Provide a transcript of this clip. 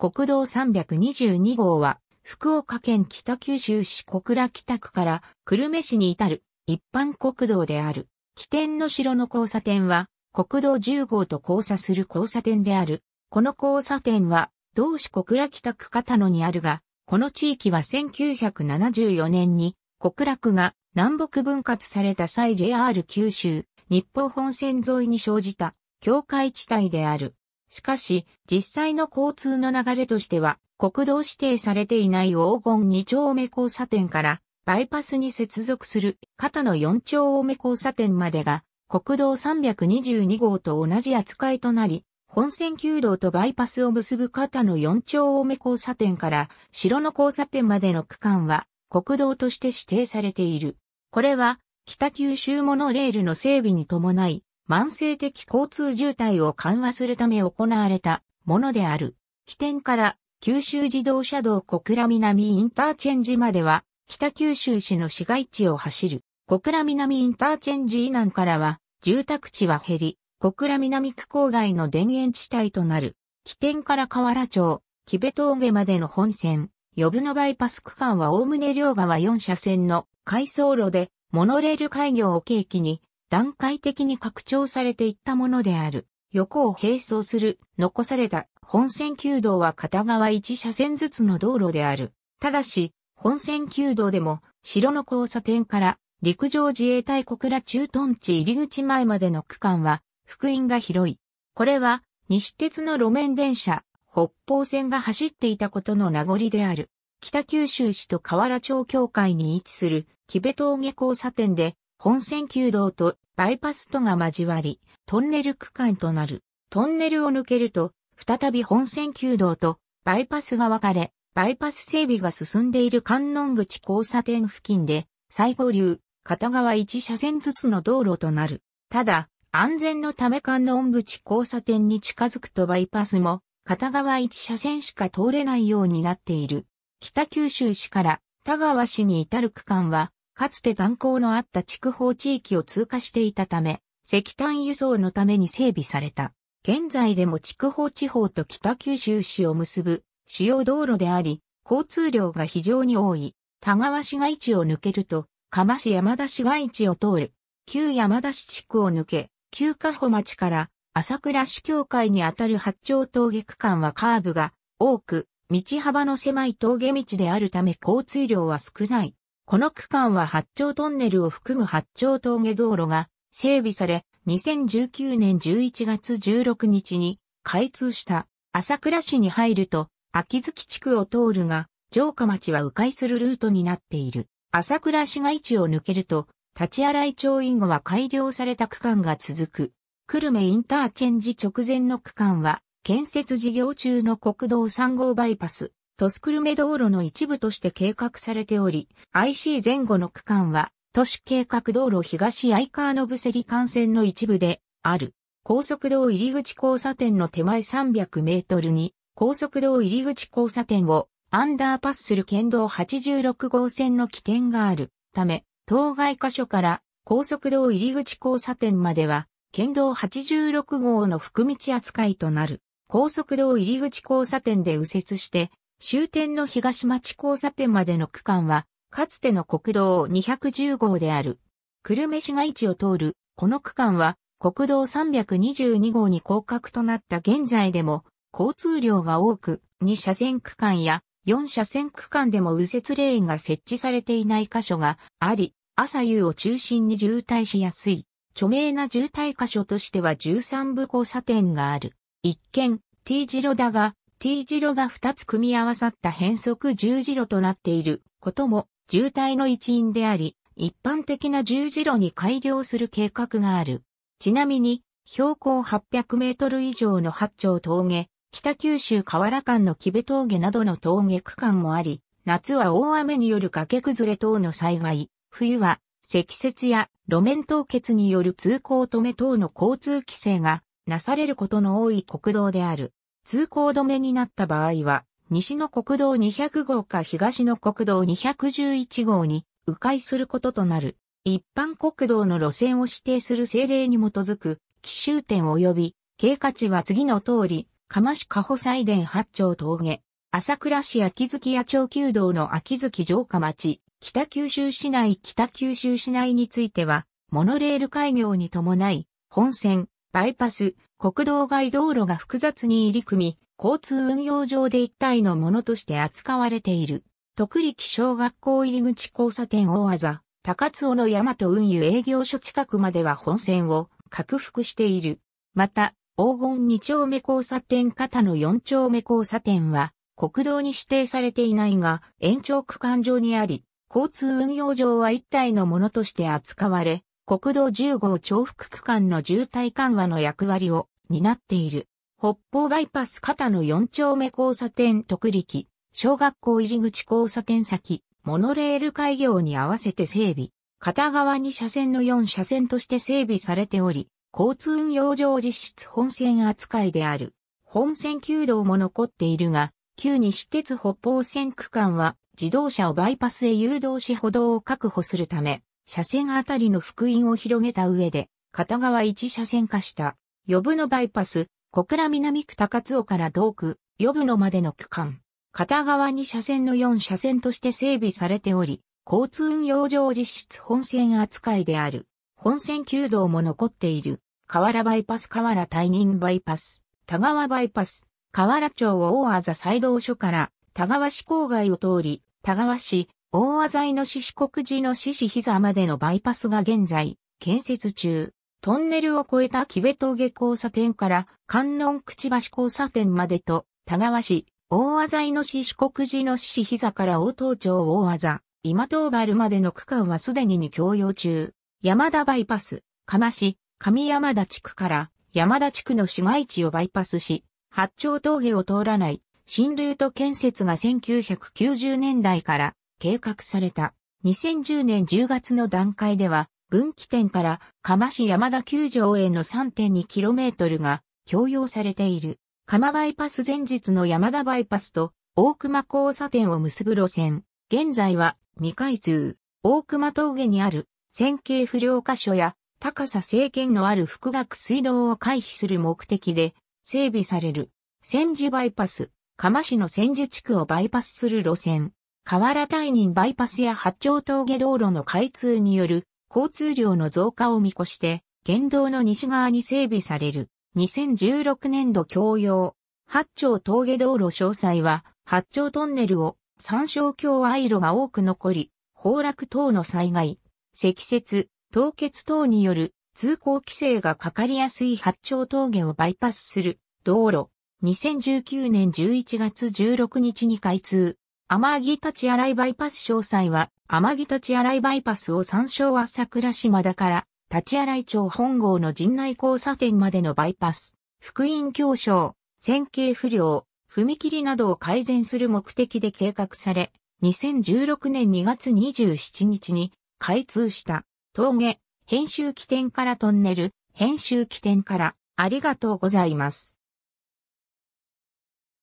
国道322号は、福岡県北九州市小倉北区から久留米市に至る一般国道である。起点の城の交差点は、国道10号と交差する交差点である。この交差点は、同市小倉北区片野にあるが、この地域は1974年に小倉区が南北分割された際 JR 九州日報本線沿いに生じた境界地帯である。しかし、実際の交通の流れとしては、国道指定されていない黄金2丁目交差点から、バイパスに接続する肩の4丁目交差点までが、国道322号と同じ扱いとなり、本線旧道とバイパスを結ぶ肩の4丁目交差点から城の交差点までの区間は国道として指定されている。これは北九州モノレールの整備に伴い慢性的交通渋滞を緩和するため行われたものである。起点から九州自動車道小倉南インターチェンジまでは北九州市の市街地を走る。小倉南インターチェンジ以南からは住宅地は減り、小倉南区郊外の田園地帯となる。起点から河原町、木部峠までの本線、呼ぶのバイパス区間は概ね両側4車線の回送路で、モノレール開業を契機に、段階的に拡張されていったものである。横を並走する残された本線旧道は片側1車線ずつの道路である。ただし、本線旧道でも城の交差点から陸上自衛隊小倉駐屯地入り口前までの区間は福音が広い。これは西鉄の路面電車北方線が走っていたことの名残である。北九州市と河原町境界に位置する木部峠交差点で本線旧道とバイパスとが交わり、トンネル区間となる。トンネルを抜けると、再び本線旧道とバイパスが分かれ、バイパス整備が進んでいる観音口交差点付近で、最後流、片側1車線ずつの道路となる。ただ、安全のため観音口交差点に近づくとバイパスも、片側1車線しか通れないようになっている。北九州市から田川市に至る区間は、かつて炭鉱のあった筑豊地域を通過していたため、石炭輸送のために整備された。現在でも筑豊地方と北九州市を結ぶ主要道路であり、交通量が非常に多い。田川市街地を抜けると、釜市山田市街地を通る。旧山田市地区を抜け、旧加穂町から朝倉市境界にあたる八丁峠区間はカーブが多く、道幅の狭い峠道であるため交通量は少ない。この区間は八丁トンネルを含む八丁峠道路が整備され、2019年11月16日に開通した朝倉市に入ると秋月地区を通るが、城下町は迂回するルートになっている。朝倉市街地を抜けると、立ち洗い町以後は改良された区間が続く。久留米インターチェンジ直前の区間は、建設事業中の国道3号バイパス、トスクルメ道路の一部として計画されており、IC 前後の区間は、都市計画道路東相川の伏せり幹線の一部である。高速道入口交差点の手前300メートルに、高速道入口交差点をアンダーパスする県道86号線の起点があるため、当該箇所から高速道入口交差点までは、県道86号の含道扱いとなる。高速道入口交差点で右折して、終点の東町交差点までの区間は、かつての国道210号である。久留米市街地を通る、この区間は、国道322号に降格となった現在でも、交通量が多く、2車線区間や4車線区間でも右折レーンが設置されていない箇所があり、朝夕を中心に渋滞しやすい。著名な渋滞箇所としては13部交差点がある。一見、T 字路だが、T 字路が2つ組み合わさった変則十字路となっていることも渋滞の一因であり、一般的な十字路に改良する計画がある。ちなみに、標高800メートル以上の八丁峠、北九州河原間の木部峠などの峠区間もあり、夏は大雨による崖崩れ等の災害、冬は積雪や路面凍結による通行止め等の交通規制がなされることの多い国道である。通行止めになった場合は、西の国道200号か東の国道211号に迂回することとなる。一般国道の路線を指定する政令に基づく、奇襲点及び、経過値は次の通り、釜市加保祭殿八丁峠、朝倉市秋月野町旧道の秋月城下町、北九州市内北九州市内については、モノレール開業に伴い、本線、バイパス、国道外道路が複雑に入り組み、交通運用上で一体のものとして扱われている。徳力小学校入口交差点大技、高津尾の大和運輸営業所近くまでは本線を拡幅している。また、黄金二丁目交差点型の四丁目交差点は、国道に指定されていないが、延長区間上にあり、交通運用上は一体のものとして扱われ、国道10号重複区間の渋滞緩和の役割を担っている。北方バイパス片の4丁目交差点特力、小学校入口交差点先、モノレール開業に合わせて整備、片側に車線の4車線として整備されており、交通運用上実質本線扱いである。本線旧道も残っているが、旧西鉄北方線区間は自動車をバイパスへ誘導し歩道を確保するため、車線あたりの福音を広げた上で、片側一車線化した、予部のバイパス、小倉南区高津尾から道区、予部のまでの区間。片側2車線の4車線として整備されており、交通運用上実質本線扱いである。本線旧道も残っている。河原バイパス河原退任バイパス、田川バイパス、河原町を大麻ざ道所から、田川市郊外を通り、田川市、大和在の獅四国寺の獅子膝までのバイパスが現在、建設中。トンネルを越えた木部峠交差点から観音口橋交差点までと、田川市、大和在の獅四国寺の獅子膝から大東町大和、今東原までの区間はすでにに供用中。山田バイパス、釜市、上山田地区から山田地区の市街地をバイパスし、八丁峠を通らない新ルート建設が1990年代から計画された。2010年10月の段階では、分岐点から釜市山田球場への 3.2km が供用されている。釜バイパス前日の山田バイパスと大熊交差点を結ぶ路線。現在は未開通。大熊峠にある線形不良箇所や高さ制限のある複学水道を回避する目的で整備される。千住バイパス、釜市の千住地区をバイパスする路線。河原大人バイパスや八丁峠道路の開通による交通量の増加を見越して、県道の西側に整備される2016年度共用八丁峠道路詳細は八丁トンネルを山椒橋イ路が多く残り、崩落等の災害、積雪、凍結等による通行規制がかかりやすい八丁峠をバイパスする道路。2019年11月16日に開通。天城立ち洗いバイパス詳細は、天城立ち洗いバイパスを参照は桜島だから、立ち洗い町本郷の陣内交差点までのバイパス、福音教商、線形不良、踏切などを改善する目的で計画され、2016年2月27日に開通した峠、編集起点からトンネル、編集起点からありがとうございます。